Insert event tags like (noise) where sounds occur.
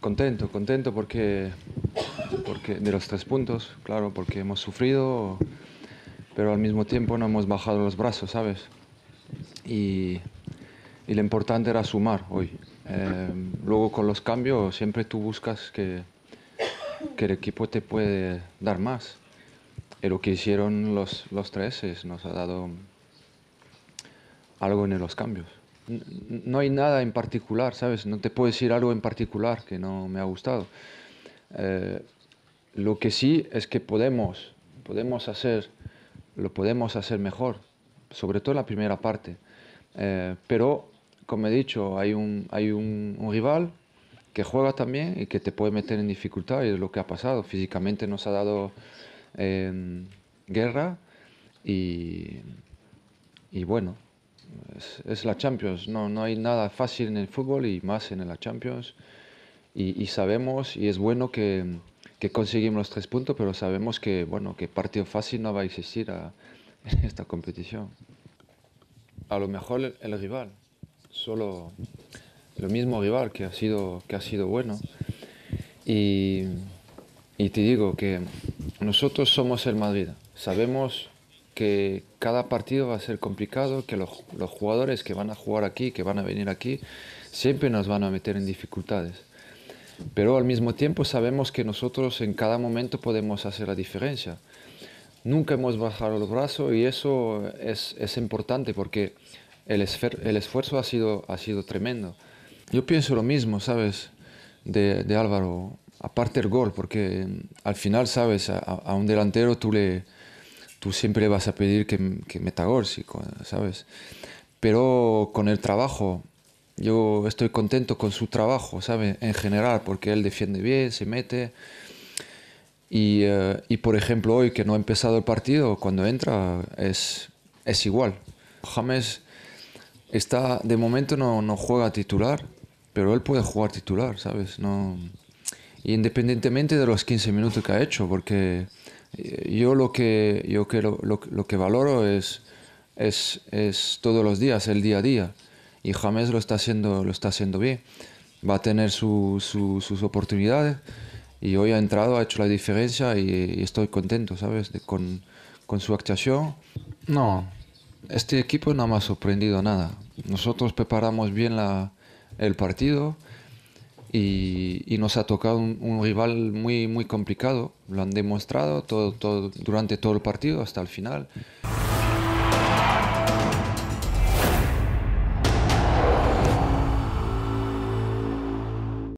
Contento, contento porque, porque de los tres puntos, claro, porque hemos sufrido, pero al mismo tiempo no hemos bajado los brazos, ¿sabes? Y, lo importante era sumar hoy. Em, luego con los cambios siempre tú buscas que, que, el equipo te puede dar más. Y lo que hicieron los, los tres es, nos ha dado algo en los cambios no hay nada en particular, ¿sabes? No te puedo decir algo en particular que no me ha gustado. Eh, lo que sí es que podemos, podemos hacer, lo podemos hacer mejor, sobre todo la primera parte. Eh, pero, como he dicho, hay un, hay un, rival que juega también y que te puede meter en dificultad y es lo que ha pasado. Físicamente nos ha dado eh, guerra y, y bueno, es, la Champions, no, no hay nada fácil en el fútbol y más en la Champions. Y, sabemos, y es bueno que, conseguimos los tres puntos, pero sabemos que, bueno, que partido fácil no va a existir a, (laughs) en esta competición. A lo mejor el, rival, solo el mismo rival que ha sido, que ha sido bueno. Y, y te digo que nosotros somos el Madrid, sabemos que cada partido va a ser complicado, que los, los, jugadores que van a jugar aquí, que van a venir aquí, siempre nos van a meter en dificultades. Pero al mismo tiempo sabemos que nosotros en cada momento podemos hacer la diferencia. Nunca hemos bajado los brazos y eso es, es importante porque el, el, esfuerzo ha sido, ha sido tremendo. Yo pienso lo mismo, ¿sabes? De, de Álvaro, aparte el gol, porque al final, ¿sabes? a un delantero tú le siempre vas a pedir que, que metagórsico, ¿sabes? Pero con el trabajo, yo estoy contento con su trabajo, ¿sabes? En general, porque él defiende bien, se mete. Eh, y, por ejemplo, hoy que no ha empezado el partido, cuando entra es, es igual. James está, de momento no, no juega titular, pero él puede jugar titular, ¿sabes? No, independientemente de los 15 minutos que ha hecho, porque yo lo que, yo que valoro es, es, todos los días, el día a día. Y James lo está haciendo, lo está haciendo bien. Va a tener sus oportunidades y hoy ha entrado, ha hecho la diferencia y, estoy contento, ¿sabes? con, su actuación. No, este equipo no me ha sorprendido nada. Nosotros preparamos bien el partido, y, nos ha tocado un, rival muy, muy complicado. Lo han demostrado durante todo el partido hasta el final.